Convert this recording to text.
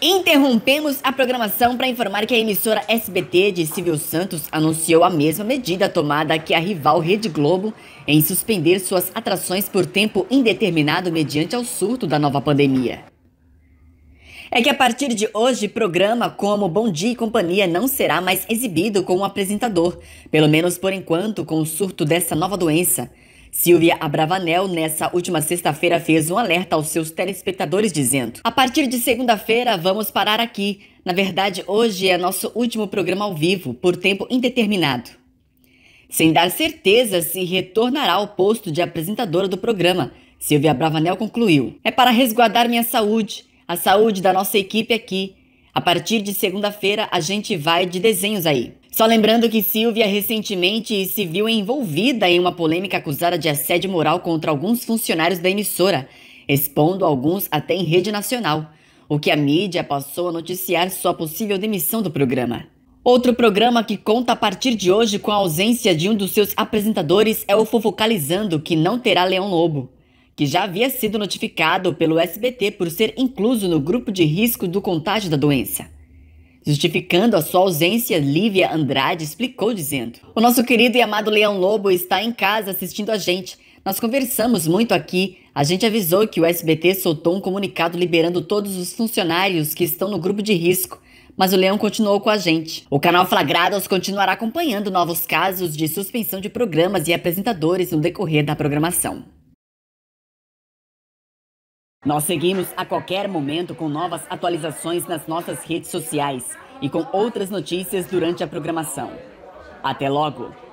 Interrompemos a programação para informar que a emissora SBT de Silvio Santos anunciou a mesma medida tomada que a rival Rede Globo em suspender suas atrações por tempo indeterminado mediante ao surto da nova pandemia. É que a partir de hoje, programa como Bom Dia e Companhia não será mais exibido com o um apresentador, pelo menos por enquanto, com o surto dessa nova doença. Silvia Abravanel, nessa última sexta-feira, fez um alerta aos seus telespectadores dizendo: A partir de segunda-feira, vamos parar aqui. Na verdade, hoje é nosso último programa ao vivo, por tempo indeterminado. Sem dar certeza se retornará ao posto de apresentadora do programa, Silvia Bravanel concluiu: É para resguardar minha saúde, a saúde da nossa equipe aqui. A partir de segunda-feira, a gente vai de desenhos aí. Só lembrando que Silvia recentemente se viu envolvida em uma polêmica acusada de assédio moral contra alguns funcionários da emissora, expondo alguns até em rede nacional, o que a mídia passou a noticiar sua possível demissão do programa. Outro programa que conta a partir de hoje com a ausência de um dos seus apresentadores é o Fofocalizando, que não terá Leão Lobo que já havia sido notificado pelo SBT por ser incluso no grupo de risco do contágio da doença. Justificando a sua ausência, Lívia Andrade explicou dizendo: O nosso querido e amado Leão Lobo está em casa assistindo a gente. Nós conversamos muito aqui. A gente avisou que o SBT soltou um comunicado liberando todos os funcionários que estão no grupo de risco mas o Leão continuou com a gente. O canal Flagrados continuará acompanhando novos casos de suspensão de programas e apresentadores no decorrer da programação. Nós seguimos a qualquer momento com novas atualizações nas nossas redes sociais e com outras notícias durante a programação. Até logo!